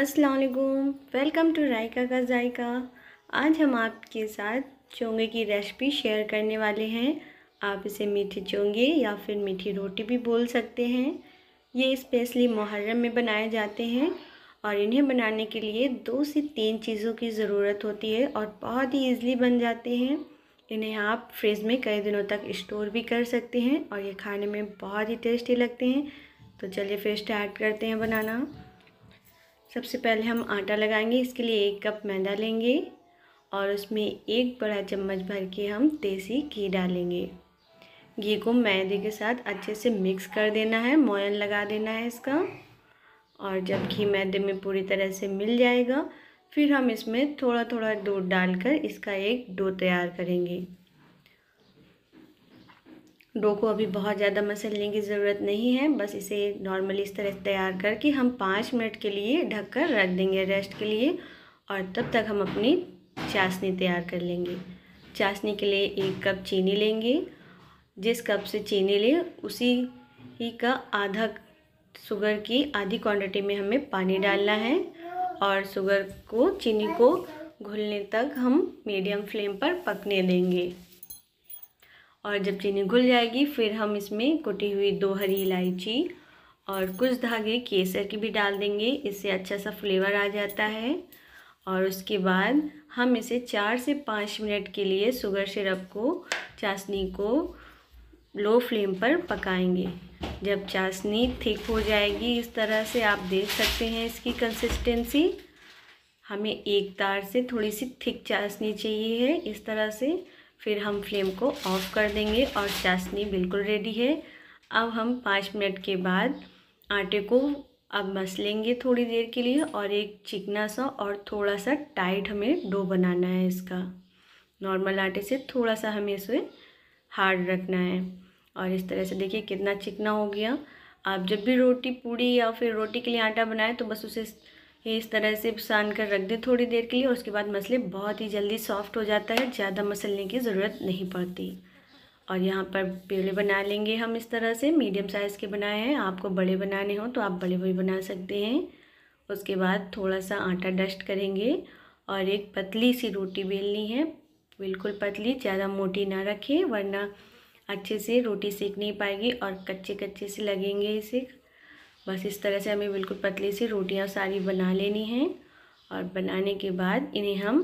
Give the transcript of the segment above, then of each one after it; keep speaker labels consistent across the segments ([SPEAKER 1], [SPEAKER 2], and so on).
[SPEAKER 1] असलकुम welcome to Raika का जायका आज हम आपके साथ चोंगे की रेसिपी शेयर करने वाले हैं आप इसे मीठे चोंगे या फिर मीठी रोटी भी बोल सकते हैं ये स्पेशली मुहर्रम में बनाए जाते हैं और इन्हें बनाने के लिए दो से तीन चीज़ों की ज़रूरत होती है और बहुत ही ईज़िली बन जाते हैं इन्हें आप फ्रिज में कई दिनों तक स्टोर भी कर सकते हैं और ये खाने में बहुत ही टेस्टी लगते हैं तो चलिए फिर स्टार्ट करते हैं बनाना सबसे पहले हम आटा लगाएंगे इसके लिए एक कप मैदा लेंगे और उसमें एक बड़ा चम्मच भर के हम देसी घी डालेंगे घी को मैदे के साथ अच्छे से मिक्स कर देना है मोयन लगा देना है इसका और जब घी मैदे में पूरी तरह से मिल जाएगा फिर हम इसमें थोड़ा थोड़ा दूध डालकर इसका एक डो तैयार करेंगे डो को अभी बहुत ज़्यादा मसलने की ज़रूरत नहीं है बस इसे नॉर्मली इस तरह तैयार करके हम पाँच मिनट के लिए ढककर रख देंगे रेस्ट के लिए और तब तक हम अपनी चाशनी तैयार कर लेंगे चाशनी के लिए एक कप चीनी लेंगे जिस कप से चीनी लें उसी ही का आधा शुगर की आधी क्वांटिटी में हमें पानी डालना है और शुगर को चीनी को घुलने तक हम मीडियम फ्लेम पर पकने देंगे और जब चीनी घुल जाएगी फिर हम इसमें कुटी हुई दो हरी इलायची और कुछ धागे केसर की भी डाल देंगे इससे अच्छा सा फ्लेवर आ जाता है और उसके बाद हम इसे चार से पाँच मिनट के लिए शुगर सिरप को चाशनी को लो फ्लेम पर पकाएंगे जब चाशनी थिक हो जाएगी इस तरह से आप देख सकते हैं इसकी कंसिस्टेंसी हमें एक तार से थोड़ी सी थिक चाशनी चाहिए है इस तरह से फिर हम फ्लेम को ऑफ़ कर देंगे और चाशनी बिल्कुल रेडी है अब हम पाँच मिनट के बाद आटे को अब मस लेंगे थोड़ी देर के लिए और एक चिकना सा और थोड़ा सा टाइट हमें डो बनाना है इसका नॉर्मल आटे से थोड़ा सा हमें इसे हार्ड रखना है और इस तरह से देखिए कितना चिकना हो गया आप जब भी रोटी पूड़ी या फिर रोटी के लिए आटा बनाएं तो बस उसे ये इस तरह से सान कर रख दें थोड़ी देर के लिए उसके बाद मसले बहुत ही जल्दी सॉफ्ट हो जाता है ज़्यादा मसलने की ज़रूरत नहीं पड़ती और यहाँ पर पेड़े बना लेंगे हम इस तरह से मीडियम साइज़ के बनाए हैं आपको बड़े बनाने हों तो आप बड़े भी बना सकते हैं उसके बाद थोड़ा सा आटा डस्ट करेंगे और एक पतली सी रोटी बेलनी है बिल्कुल पतली ज़्यादा मोटी ना रखें वरना अच्छे से रोटी सेक नहीं पाएगी और कच्चे कच्चे से लगेंगे इसे बस इस तरह से हमें बिल्कुल पतली सी रोटियां सारी बना लेनी हैं और बनाने के बाद इन्हें हम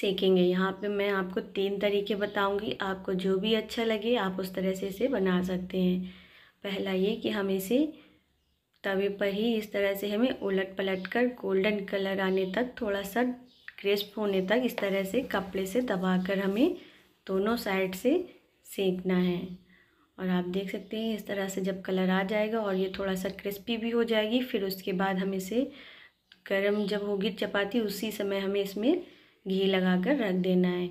[SPEAKER 1] सेकेंगे यहाँ पे मैं आपको तीन तरीके बताऊंगी आपको जो भी अच्छा लगे आप उस तरह से इसे बना सकते हैं पहला ये कि हम इसे तवे पर ही इस तरह से हमें उलट पलट कर गोल्डन कलर आने तक थोड़ा सा क्रिस्प होने तक इस तरह से कपड़े से दबाकर हमें दोनों साइड से सेकना है और आप देख सकते हैं इस तरह से जब कलर आ जाएगा और ये थोड़ा सा क्रिस्पी भी हो जाएगी फिर उसके बाद हम इसे गर्म जब होगी चपाती उसी समय हमें इसमें घी लगा कर रख देना है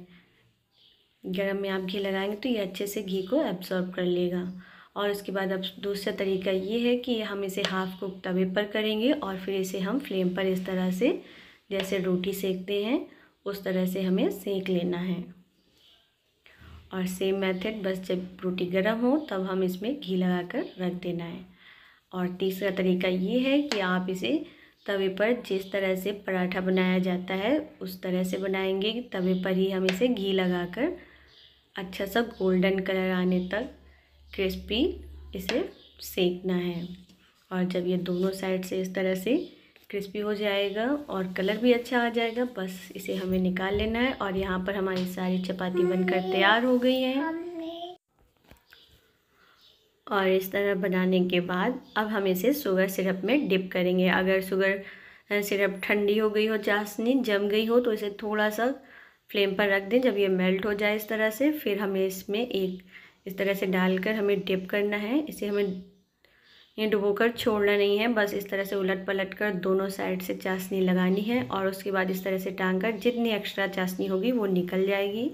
[SPEAKER 1] गर्म में आप घी लगाएंगे तो ये अच्छे से घी को एब्सॉर्ब कर लेगा और उसके बाद अब दूसरा तरीका ये है कि हम इसे हाफ़ कुक तवे पर करेंगे और फिर इसे हम फ्लेम पर इस तरह से जैसे रोटी सेकते हैं उस तरह से हमें सेक लेना है और सेम मेथड बस जब रोटी गर्म हो तब हम इसमें घी लगा कर रख देना है और तीसरा तरीका ये है कि आप इसे तवे पर जिस तरह से पराठा बनाया जाता है उस तरह से बनाएंगे तवे पर ही हम इसे घी लगा कर अच्छा सा गोल्डन कलर आने तक क्रिस्पी इसे सेकना है और जब ये दोनों साइड से इस तरह से क्रिस्पी हो जाएगा और कलर भी अच्छा आ जाएगा बस इसे हमें निकाल लेना है और यहाँ पर हमारी सारी चपाती बनकर तैयार हो गई है और इस तरह बनाने के बाद अब हम इसे शुगर सिरप में डिप करेंगे अगर शुगर सिरप ठंडी हो गई हो चाशनी जम गई हो तो इसे थोड़ा सा फ्लेम पर रख दें जब ये मेल्ट हो जाए इस तरह से फिर हमें इसमें एक इस तरह से डालकर हमें डिप करना है इसे हमें ये डुबोकर छोड़ना नहीं है बस इस तरह से उलट पलट कर दोनों साइड से चाशनी लगानी है और उसके बाद इस तरह से टांग कर जितनी एक्स्ट्रा चाशनी होगी वो निकल जाएगी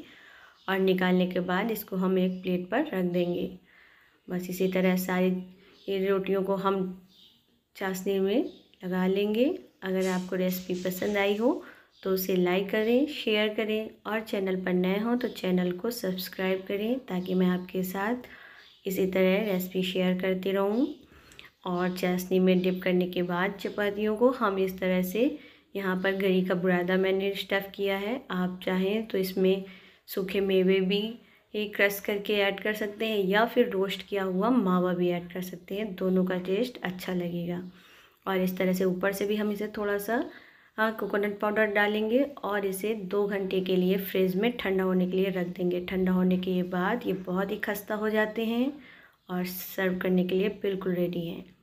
[SPEAKER 1] और निकालने के बाद इसको हम एक प्लेट पर रख देंगे बस इसी तरह सारी ये रोटियों को हम चाशनी में लगा लेंगे अगर आपको रेसिपी पसंद आई हो तो उसे लाइक करें शेयर करें और चैनल पर नए हों तो चैनल को सब्सक्राइब करें ताकि मैं आपके साथ इसी तरह रेसिपी शेयर करती रहूं और चाशनी में डिप करने के बाद चपातियों को हम इस तरह से यहाँ पर गरी का बुरादा मैंने स्टफ़ किया है आप चाहें तो इसमें सूखे मेवे भी एक क्रश करके ऐड कर सकते हैं या फिर रोस्ट किया हुआ मावा भी ऐड कर सकते हैं दोनों का टेस्ट अच्छा लगेगा और इस तरह से ऊपर से भी हम इसे थोड़ा सा हाँ कोकोनट पाउडर डालेंगे और इसे दो घंटे के लिए फ्रिज में ठंडा होने के लिए रख देंगे ठंडा होने के बाद ये बहुत ही खस्ता हो जाते हैं और सर्व करने के लिए बिल्कुल रेडी हैं